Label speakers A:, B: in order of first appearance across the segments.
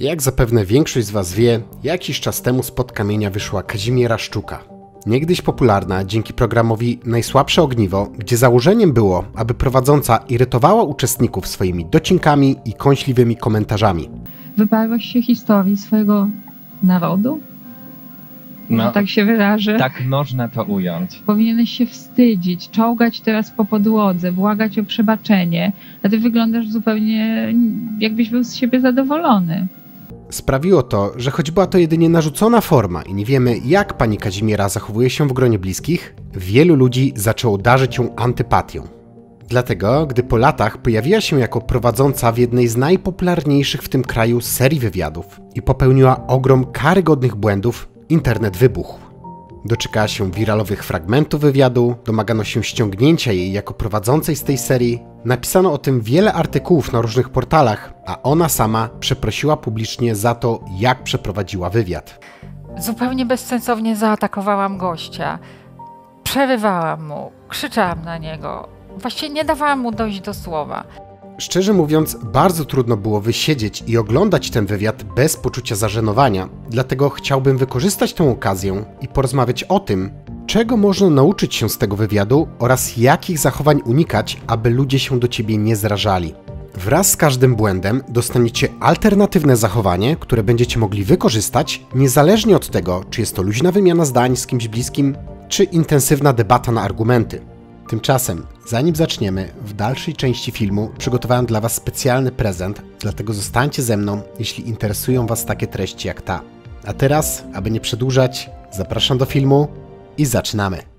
A: Jak zapewne większość z Was wie, jakiś czas temu spod kamienia wyszła Kazimiera Szczuka. Niegdyś popularna dzięki programowi Najsłabsze Ogniwo, gdzie założeniem było, aby prowadząca irytowała uczestników swoimi docinkami i kąśliwymi komentarzami.
B: Wybawiłaś się historii swojego narodu? No, tak się wyrażę. Tak można to ująć. Powinieneś się wstydzić, czołgać teraz po podłodze, błagać o przebaczenie, a ty wyglądasz zupełnie jakbyś był z siebie zadowolony.
A: Sprawiło to, że choć była to jedynie narzucona forma i nie wiemy, jak pani Kazimiera zachowuje się w gronie bliskich, wielu ludzi zaczęło darzyć ją antypatią. Dlatego, gdy po latach pojawiła się jako prowadząca w jednej z najpopularniejszych w tym kraju serii wywiadów i popełniła ogrom karygodnych błędów, internet wybuchł. Doczekała się wiralowych fragmentów wywiadu, domagano się ściągnięcia jej jako prowadzącej z tej serii, Napisano o tym wiele artykułów na różnych portalach, a ona sama przeprosiła publicznie za to, jak przeprowadziła wywiad.
B: Zupełnie bezsensownie zaatakowałam gościa. Przerywałam mu, krzyczałam na niego. Właściwie nie dawałam mu dojść do słowa.
A: Szczerze mówiąc, bardzo trudno było wysiedzieć i oglądać ten wywiad bez poczucia zażenowania, dlatego chciałbym wykorzystać tę okazję i porozmawiać o tym, Czego można nauczyć się z tego wywiadu oraz jakich zachowań unikać, aby ludzie się do ciebie nie zrażali? Wraz z każdym błędem dostaniecie alternatywne zachowanie, które będziecie mogli wykorzystać, niezależnie od tego, czy jest to luźna wymiana zdań z kimś bliskim, czy intensywna debata na argumenty. Tymczasem, zanim zaczniemy, w dalszej części filmu przygotowałem dla Was specjalny prezent, dlatego zostańcie ze mną, jeśli interesują Was takie treści jak ta. A teraz, aby nie przedłużać, zapraszam do filmu i zaczynamy.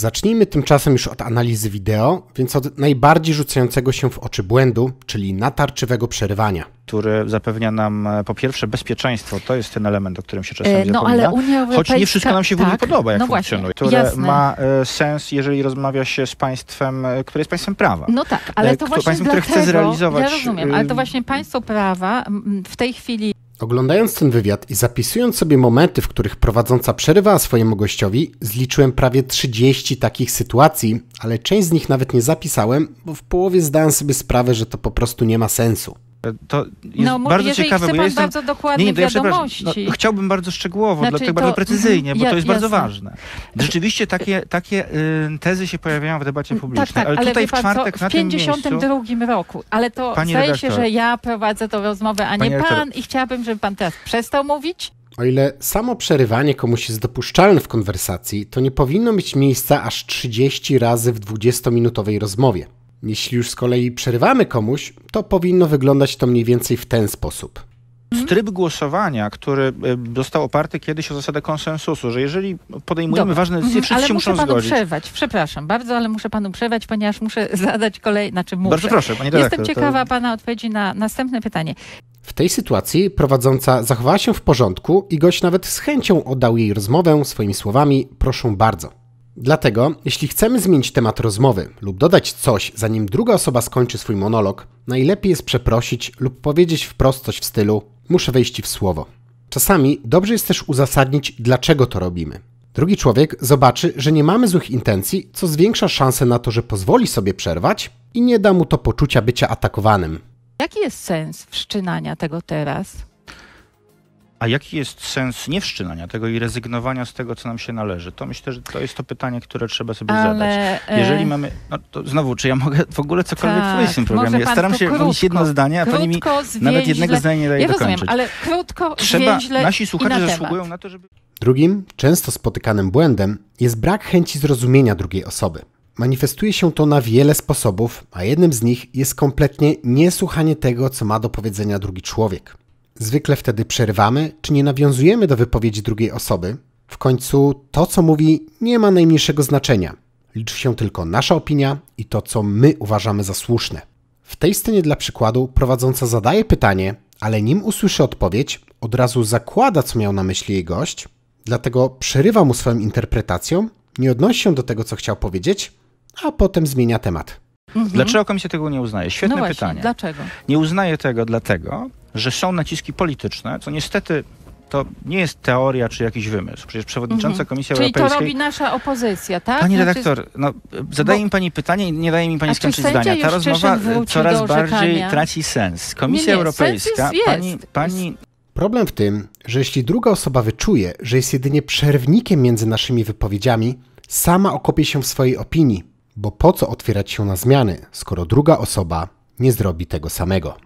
A: Zacznijmy tymczasem już od analizy wideo, więc od najbardziej rzucającego się w oczy błędu, czyli natarczywego przerywania. Który zapewnia nam e, po pierwsze bezpieczeństwo, to jest ten element, o którym się czasami e, no, zapomina. Ale Unia Europejska, Choć nie wszystko nam się tak.
C: w Unii podoba, jak no funkcjonuje. Które Jasne. ma e, sens, jeżeli rozmawia się z państwem, które
A: jest państwem prawa. No
B: tak, ale to Kto, właśnie państwem, dlatego, które chce zrealizować... Ja rozumiem, ale to właśnie państwo prawa w tej chwili
A: Oglądając ten wywiad i zapisując sobie momenty, w których prowadząca przerywała swojemu gościowi, zliczyłem prawie 30 takich sytuacji, ale część z nich nawet nie zapisałem, bo w połowie zdałem sobie sprawę, że to po prostu nie ma sensu. To jest no, bardzo ciekawe, bo ja jestem... bardzo dokładnie nie, nie, ja wiadomości. No, chciałbym bardzo szczegółowo, znaczy, dlatego to... bardzo precyzyjnie, bo ja, mhm, to jest jasne. bardzo ważne.
C: Rzeczywiście takie, takie y, tezy się pojawiają w debacie mm, tak, publicznej, tak, tak, ale, ale tutaj
B: w czwartek co, w na tym 52 miejscu... roku, ale to Pani zdaje redaktor, się, że ja prowadzę tę rozmowę, a nie pan i chciałabym, żeby pan teraz przestał mówić.
A: O ile samo przerywanie komuś jest dopuszczalne w konwersacji, to nie powinno mieć miejsca aż 30 razy w 20-minutowej rozmowie. Jeśli już z kolei przerywamy komuś, to powinno wyglądać to mniej więcej w ten sposób.
C: Tryb głosowania, który y, został oparty kiedyś o zasadę konsensusu, że jeżeli
B: podejmujemy Dobra. ważne decyzje, mhm. wszyscy ale się muszę panu przerwać, przepraszam bardzo, ale muszę panu przerwać, ponieważ muszę zadać kolejne, znaczy muszę. Bardzo proszę, panie dyrektor, Jestem ciekawa to... pana odpowiedzi na następne pytanie.
A: W tej sytuacji prowadząca zachowała się w porządku i gość nawet z chęcią oddał jej rozmowę swoimi słowami, proszę bardzo. Dlatego, jeśli chcemy zmienić temat rozmowy lub dodać coś, zanim druga osoba skończy swój monolog, najlepiej jest przeprosić lub powiedzieć wprost coś w stylu: Muszę wejść w słowo. Czasami dobrze jest też uzasadnić, dlaczego to robimy. Drugi człowiek zobaczy, że nie mamy złych intencji, co zwiększa szansę na to, że pozwoli sobie przerwać i nie da mu to poczucia bycia atakowanym.
B: Jaki jest sens wszczynania tego teraz?
C: A jaki jest sens nie wszczynania tego i rezygnowania z tego, co nam się należy? To myślę, że to jest to pytanie, które trzeba sobie Ale, zadać. E, Jeżeli e... mamy. No to znowu,
A: czy ja mogę w ogóle cokolwiek tak, powiedzieć w tym programie? Ja staram się mówić jedno zdanie, a pani mi nawet jednego zdania nie daje ja dokończyć. ale
B: krótko, Trzeba, nasi słuchacze na zasługują temat. na to, żeby.
A: Drugim, często spotykanym błędem jest brak chęci zrozumienia drugiej osoby. Manifestuje się to na wiele sposobów, a jednym z nich jest kompletnie niesłuchanie tego, co ma do powiedzenia drugi człowiek. Zwykle wtedy przerywamy, czy nie nawiązujemy do wypowiedzi drugiej osoby. W końcu to, co mówi, nie ma najmniejszego znaczenia. Liczy się tylko nasza opinia i to, co my uważamy za słuszne. W tej scenie dla przykładu prowadząca zadaje pytanie, ale nim usłyszy odpowiedź, od razu zakłada, co miał na myśli jej gość, dlatego przerywa mu swoją interpretacją, nie odnosi się do tego, co chciał powiedzieć, a potem zmienia temat.
B: Mhm. Dlaczego komisja
A: tego nie uznaje? Świetne no właśnie, pytanie. Dlaczego? Nie uznaje tego dlatego, że
C: są naciski polityczne, co niestety to nie jest teoria czy jakiś wymysł. Przecież przewodnicząca mhm. Komisji Czyli Europejskiej... Czyli to robi
B: nasza opozycja, tak? Pani znaczy- redaktor,
C: no, zadaje Bo... mi pani pytanie i nie daje mi pani A skończyć zdania. Ta rozmowa e, coraz bardziej traci
A: sens. Komisja nie, nie, Europejska... Sens jest, pani, pani... Problem w tym, że jeśli druga osoba wyczuje, że jest jedynie przerwnikiem między naszymi wypowiedziami, sama okopie się w swojej opinii. Bo po co otwierać się na zmiany, skoro druga osoba nie zrobi tego samego?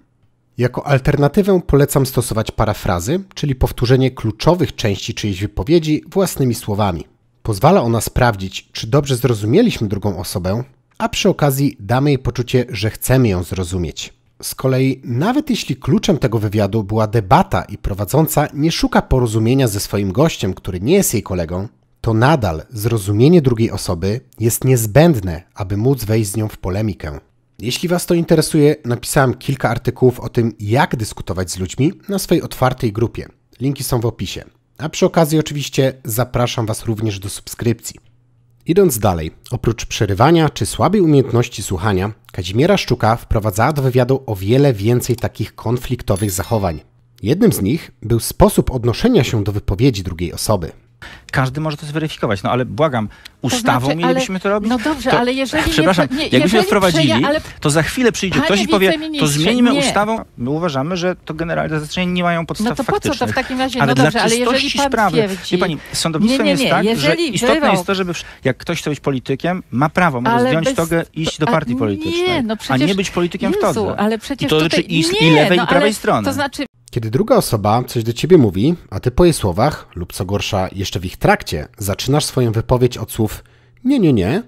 A: Jako alternatywę polecam stosować parafrazy, czyli powtórzenie kluczowych części czyjejś wypowiedzi własnymi słowami. Pozwala ona sprawdzić, czy dobrze zrozumieliśmy drugą osobę, a przy okazji damy jej poczucie, że chcemy ją zrozumieć. Z kolei, nawet jeśli kluczem tego wywiadu była debata i prowadząca nie szuka porozumienia ze swoim gościem, który nie jest jej kolegą, to nadal zrozumienie drugiej osoby jest niezbędne, aby móc wejść z nią w polemikę. Jeśli Was to interesuje, napisałem kilka artykułów o tym, jak dyskutować z ludźmi na swojej otwartej grupie. Linki są w opisie. A przy okazji oczywiście zapraszam Was również do subskrypcji. Idąc dalej, oprócz przerywania czy słabej umiejętności słuchania, Kazimiera Szczuka wprowadzała do wywiadu o wiele więcej takich konfliktowych zachowań. Jednym z nich był sposób odnoszenia się do wypowiedzi drugiej osoby. Każdy może to zweryfikować. No ale błagam, ustawą to znaczy, mielibyśmy ale,
C: to robić? No dobrze, to, ale jeżeli... Przepraszam, nie, nie, jakbyśmy jeżeli wprowadzili, przeja, ale, to za chwilę przyjdzie ktoś i powie, to zmienimy nie. ustawą. My uważamy, że to generalizacje nie mają podstaw faktycznych. No to faktycznych. po co to w takim razie? No ale dobrze, ale jeżeli pan sprawy, twierdzi... Wie pani, sądownictwem jest tak, jeżeli że istotne jest to, żeby jak ktoś chce być politykiem, ma prawo, może ale zdjąć bez... togę i iść do partii
B: politycznej. Nie, no przecież... A nie być politykiem Jezu, w todze. ale przecież I to znaczy i, i lewej, no i prawej strony. To znaczy...
A: Kiedy druga osoba coś do ciebie mówi, a ty po jej słowach, lub co gorsza, jeszcze w ich trakcie, zaczynasz swoją wypowiedź od słów nie, nie, nie,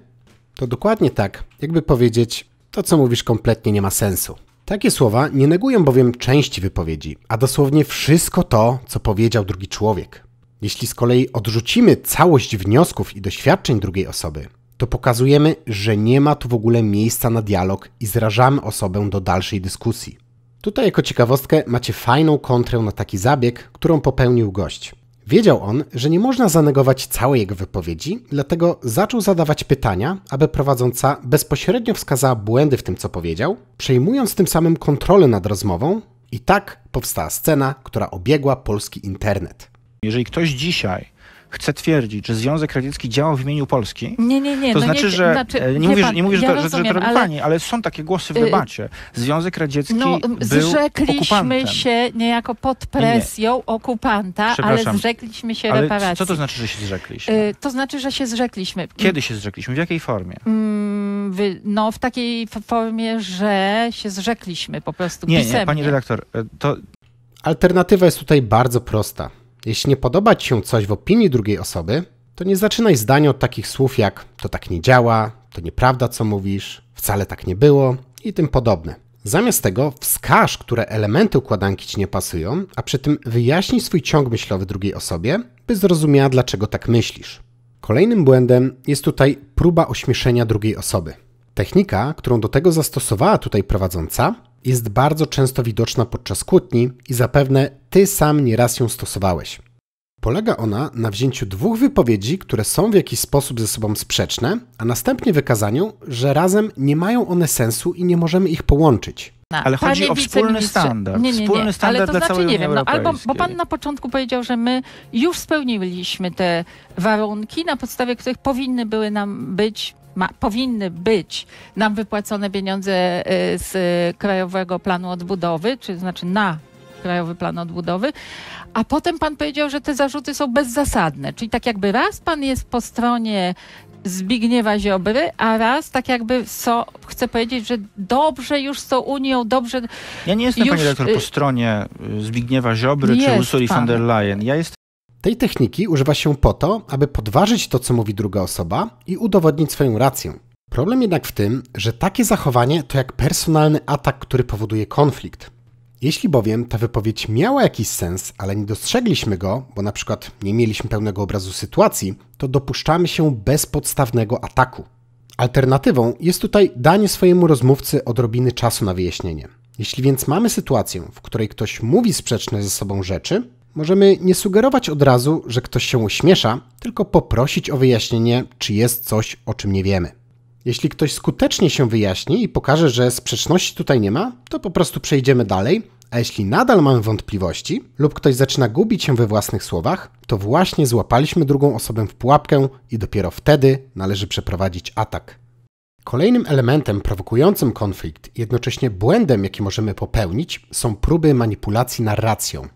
A: to dokładnie tak, jakby powiedzieć, to co mówisz kompletnie nie ma sensu. Takie słowa nie negują bowiem części wypowiedzi, a dosłownie wszystko to, co powiedział drugi człowiek. Jeśli z kolei odrzucimy całość wniosków i doświadczeń drugiej osoby, to pokazujemy, że nie ma tu w ogóle miejsca na dialog i zrażamy osobę do dalszej dyskusji. Tutaj jako ciekawostkę macie fajną kontrę na taki zabieg, którą popełnił gość. Wiedział on, że nie można zanegować całej jego wypowiedzi, dlatego zaczął zadawać pytania, aby prowadząca bezpośrednio wskazała błędy w tym, co powiedział, przejmując tym samym kontrolę nad rozmową, i tak powstała scena, która obiegła polski internet. Jeżeli ktoś dzisiaj chce twierdzić, że Związek Radziecki działał w imieniu Polski,
C: nie,
B: nie,
A: nie. to no znaczy, nie, że znaczy, e, nie, mówię, pan, że, nie mówię, że, ja to, rozumiem, że to robi ale,
C: pani, ale są takie głosy w y, debacie. Związek Radziecki no, był okupantem.
B: się niejako pod no presją nie. okupanta, ale zrzekliśmy się ale reparacji. Co to
C: znaczy, że się zrzekliśmy?
B: Y, to znaczy, że się zrzekliśmy. Mm. Kiedy
C: się zrzekliśmy? W jakiej formie?
B: Mm, no w takiej formie, że się zrzekliśmy po prostu nie, pisemnie. Nie, pani
A: redaktor, y, to... Alternatywa jest tutaj bardzo prosta. Jeśli nie podoba Ci się coś w opinii drugiej osoby, to nie zaczynaj zdania od takich słów jak to tak nie działa, to nieprawda co mówisz, wcale tak nie było i tym podobne. Zamiast tego wskaż, które elementy układanki Ci nie pasują, a przy tym wyjaśnij swój ciąg myślowy drugiej osobie, by zrozumiała dlaczego tak myślisz. Kolejnym błędem jest tutaj próba ośmieszenia drugiej osoby. Technika, którą do tego zastosowała tutaj prowadząca, jest bardzo często widoczna podczas kłótni i zapewne ty sam nieraz ją stosowałeś. Polega ona na wzięciu dwóch wypowiedzi, które są w jakiś sposób ze sobą sprzeczne, a następnie wykazaniu, że razem nie mają one sensu i nie możemy ich połączyć. Na, ale chodzi o wspólny standard. Nie, nie, nie. Wspólny standard ale to dla znaczy, całej nie wiem, no, albo, Bo pan
B: na początku powiedział, że my już spełniliśmy te warunki, na podstawie których powinny były nam być ma, powinny być nam wypłacone pieniądze e, z Krajowego Planu Odbudowy, czy znaczy na Krajowy Plan Odbudowy, a potem pan powiedział, że te zarzuty są bezzasadne. Czyli tak jakby raz pan jest po stronie Zbigniewa Ziobry, a raz tak jakby so, chcę powiedzieć, że dobrze już z tą Unią, dobrze... Ja nie jestem, już, pani redaktor, po y,
C: stronie Zbigniewa Ziobry czy Ursuli pan. von der Leyen.
A: Ja jestem tej techniki używa się po to, aby podważyć to, co mówi druga osoba i udowodnić swoją rację. Problem jednak w tym, że takie zachowanie to jak personalny atak, który powoduje konflikt. Jeśli bowiem ta wypowiedź miała jakiś sens, ale nie dostrzegliśmy go, bo na przykład nie mieliśmy pełnego obrazu sytuacji, to dopuszczamy się bezpodstawnego ataku. Alternatywą jest tutaj danie swojemu rozmówcy odrobiny czasu na wyjaśnienie. Jeśli więc mamy sytuację, w której ktoś mówi sprzeczne ze sobą rzeczy, możemy nie sugerować od razu, że ktoś się uśmiesza, tylko poprosić o wyjaśnienie, czy jest coś, o czym nie wiemy. Jeśli ktoś skutecznie się wyjaśni i pokaże, że sprzeczności tutaj nie ma, to po prostu przejdziemy dalej, a jeśli nadal mamy wątpliwości lub ktoś zaczyna gubić się we własnych słowach, to właśnie złapaliśmy drugą osobę w pułapkę i dopiero wtedy należy przeprowadzić atak. Kolejnym elementem prowokującym konflikt, jednocześnie błędem, jaki możemy popełnić, są próby manipulacji narracją.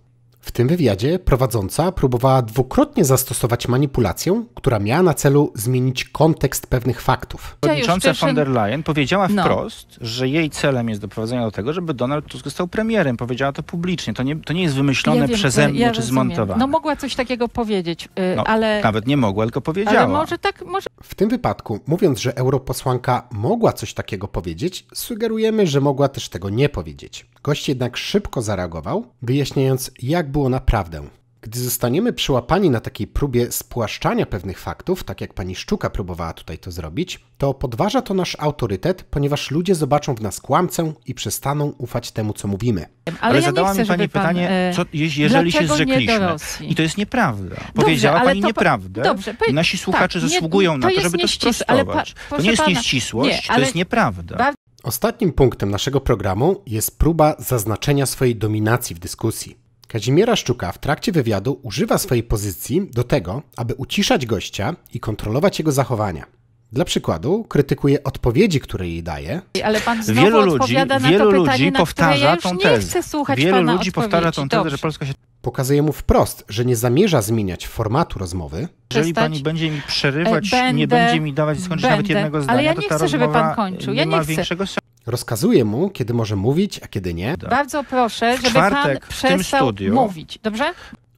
A: W tym wywiadzie prowadząca próbowała dwukrotnie zastosować manipulację, która miała na celu zmienić kontekst pewnych faktów. Przewodnicząca von der Leyen powiedziała no. wprost,
C: no. że jej celem jest doprowadzenie do tego, żeby Donald Tusk został premierem. Powiedziała to publicznie. To nie, to
A: nie jest wymyślone ja wiem, przeze mnie ja czy zmontowane. No
B: mogła coś takiego powiedzieć, yy, no, ale...
A: Nawet nie mogła, tylko powiedziała. Ale może tak... Może... W tym wypadku, mówiąc, że europosłanka mogła coś takiego powiedzieć, sugerujemy, że mogła też tego nie powiedzieć. Gość jednak szybko zareagował, wyjaśniając, jak było naprawdę. Gdy zostaniemy przyłapani na takiej próbie spłaszczania pewnych faktów, tak jak pani Szczuka próbowała tutaj to zrobić, to podważa to nasz autorytet, ponieważ ludzie zobaczą w nas kłamcę i przestaną ufać temu, co mówimy. Ale, ale ja zadała mi pani pytanie, pan, e, co, jeżeli się zrzekliśmy. I to jest nieprawda. Powiedziała pani to, nieprawdę. Dobrze,
B: powie... Nasi słuchacze tak, zasługują nie, to na to, żeby to sprostować. Pa, to nie jest nieścisłość, nie, to jest nieprawda.
A: Ostatnim punktem naszego programu jest próba zaznaczenia swojej dominacji w dyskusji. Kazimiera Szczuka w trakcie wywiadu używa swojej pozycji do tego, aby uciszać gościa i kontrolować jego zachowania. Dla przykładu krytykuje odpowiedzi, które jej daje.
B: Ale pan znowu wielu ludzi, na wielu to pytanie, ludzi powtarza ja tą tezę. wielu ludzi powtarza tą tezę, że Polska
A: się pokazuje mu wprost, że nie zamierza zmieniać formatu rozmowy. Jeżeli pani będzie mi e, przerywać, będę, nie będzie mi dawać skończyć będę, nawet jednego zdania, ale ja nie chcę, żeby pan kończył. Ja nie, nie chcę. Większego rozkazuje mu, kiedy może mówić, a kiedy nie. Tak.
B: Bardzo proszę, żeby pan przestał studiu... mówić, dobrze?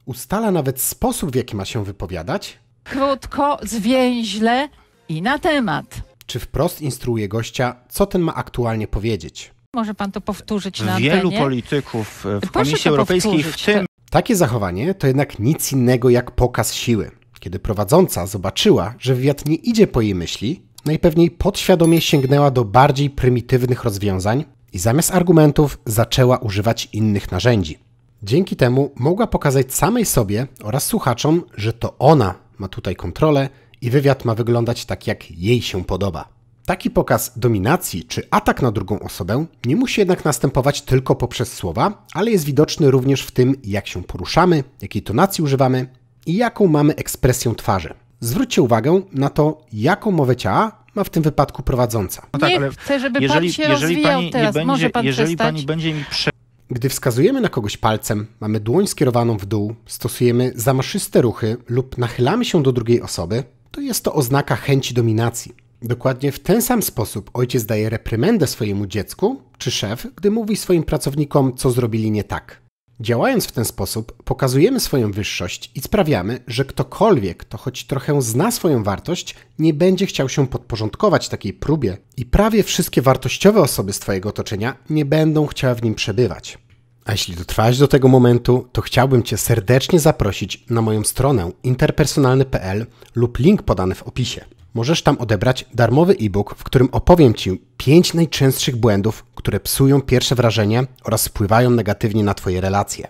A: Ustala nawet sposób, w jaki ma się wypowiadać.
B: Krótko, zwięźle i na temat.
A: Czy wprost instruuje gościa, co ten ma aktualnie powiedzieć?
B: Może pan to powtórzyć na antenie? Wielu
A: polityków e, w proszę Komisji Europejskiej w tym... Tak. Takie zachowanie to jednak nic innego jak pokaz siły. Kiedy prowadząca zobaczyła, że wywiad nie idzie po jej myśli, najpewniej no podświadomie sięgnęła do bardziej prymitywnych rozwiązań i zamiast argumentów zaczęła używać innych narzędzi. Dzięki temu mogła pokazać samej sobie oraz słuchaczom, że to ona ma tutaj kontrolę i wywiad ma wyglądać tak, jak jej się podoba. Taki pokaz dominacji czy atak na drugą osobę nie musi jednak następować tylko poprzez słowa, ale jest widoczny również w tym, jak się poruszamy, jakiej tonacji używamy i jaką mamy ekspresję twarzy zwróćcie uwagę na to, jaką mowę ciała ma w tym wypadku prowadząca. No tak, nie ale
C: chcę, żeby jeżeli,
A: pan się jeżeli rozwijał pani teraz, będzie, może pan jeżeli przestać. Pani będzie mi prze... Gdy wskazujemy na kogoś palcem, mamy dłoń skierowaną w dół, stosujemy zamaszyste ruchy lub nachylamy się do drugiej osoby, to jest to oznaka chęci dominacji. Dokładnie w ten sam sposób ojciec daje reprymendę swojemu dziecku, czy szef, gdy mówi swoim pracownikom, co zrobili nie tak. Działając w ten sposób, pokazujemy swoją wyższość i sprawiamy, że ktokolwiek, kto choć trochę zna swoją wartość, nie będzie chciał się podporządkować takiej próbie i prawie wszystkie wartościowe osoby z Twojego otoczenia nie będą chciały w nim przebywać. A jeśli dotrwałeś do tego momentu, to chciałbym Cię serdecznie zaprosić na moją stronę interpersonalny.pl lub link podany w opisie możesz tam odebrać darmowy e-book, w którym opowiem Ci 5 najczęstszych błędów, które psują pierwsze wrażenie oraz wpływają negatywnie na Twoje relacje.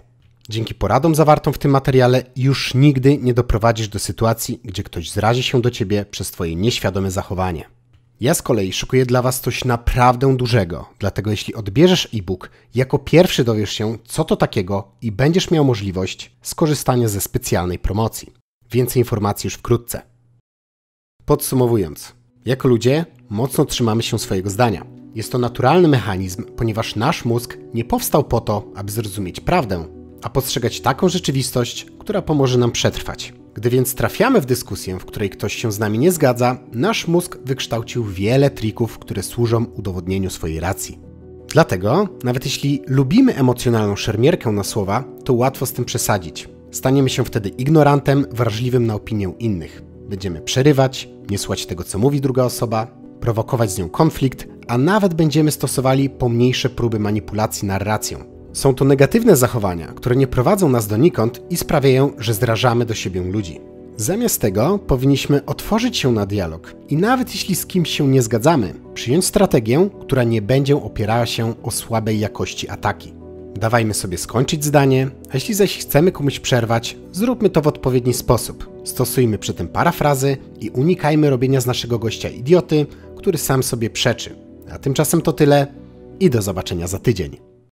A: Dzięki poradom zawartym w tym materiale już nigdy nie doprowadzisz do sytuacji, gdzie ktoś zrazi się do Ciebie przez Twoje nieświadome zachowanie. Ja z kolei szukuję dla Was coś naprawdę dużego, dlatego jeśli odbierzesz e-book, jako pierwszy dowiesz się, co to takiego i będziesz miał możliwość skorzystania ze specjalnej promocji. Więcej informacji już wkrótce. Podsumowując, jako ludzie mocno trzymamy się swojego zdania. Jest to naturalny mechanizm, ponieważ nasz mózg nie powstał po to, aby zrozumieć prawdę, a postrzegać taką rzeczywistość, która pomoże nam przetrwać. Gdy więc trafiamy w dyskusję, w której ktoś się z nami nie zgadza, nasz mózg wykształcił wiele trików, które służą udowodnieniu swojej racji. Dlatego, nawet jeśli lubimy emocjonalną szermierkę na słowa, to łatwo z tym przesadzić. Staniemy się wtedy ignorantem, wrażliwym na opinię innych. Będziemy przerywać, nie słuchać tego, co mówi druga osoba, prowokować z nią konflikt, a nawet będziemy stosowali pomniejsze próby manipulacji narracją. Są to negatywne zachowania, które nie prowadzą nas donikąd i sprawiają, że zrażamy do siebie ludzi. Zamiast tego powinniśmy otworzyć się na dialog i nawet jeśli z kimś się nie zgadzamy, przyjąć strategię, która nie będzie opierała się o słabej jakości ataki. Dawajmy sobie skończyć zdanie, a jeśli zaś chcemy komuś przerwać, zróbmy to w odpowiedni sposób, Stosujmy przy tym parafrazy i unikajmy robienia z naszego gościa idioty, który sam sobie przeczy. A tymczasem to tyle i do zobaczenia za tydzień.